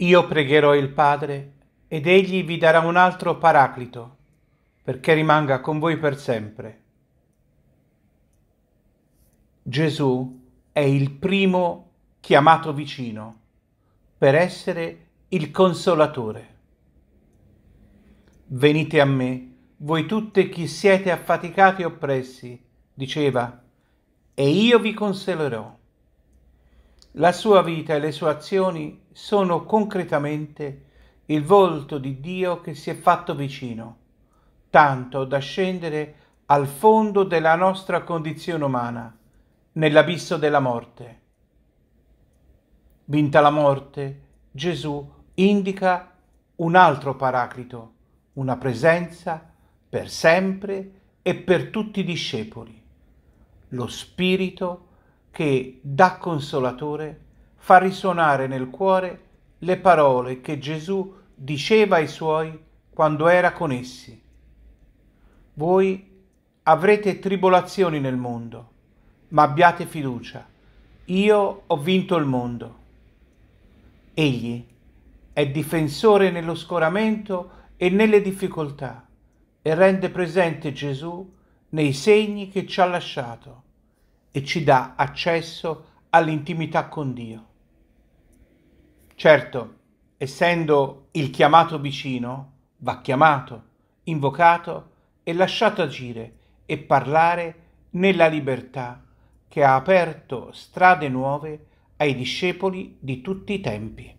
Io pregherò il Padre ed egli vi darà un altro paraclito, perché rimanga con voi per sempre. Gesù è il primo chiamato vicino per essere il consolatore. Venite a me, voi tutte chi siete affaticati e oppressi, diceva, e io vi consolerò. La sua vita e le sue azioni sono concretamente il volto di Dio che si è fatto vicino, tanto da scendere al fondo della nostra condizione umana, nell'abisso della morte. Vinta la morte, Gesù indica un altro paraclito, una presenza per sempre e per tutti i discepoli, lo Spirito che, da consolatore, fa risuonare nel cuore le parole che Gesù diceva ai suoi quando era con essi. Voi avrete tribolazioni nel mondo, ma abbiate fiducia. Io ho vinto il mondo. Egli è difensore nello scoramento e nelle difficoltà e rende presente Gesù nei segni che ci ha lasciato e ci dà accesso all'intimità con Dio. Certo, essendo il chiamato vicino, va chiamato, invocato e lasciato agire e parlare nella libertà che ha aperto strade nuove ai discepoli di tutti i tempi.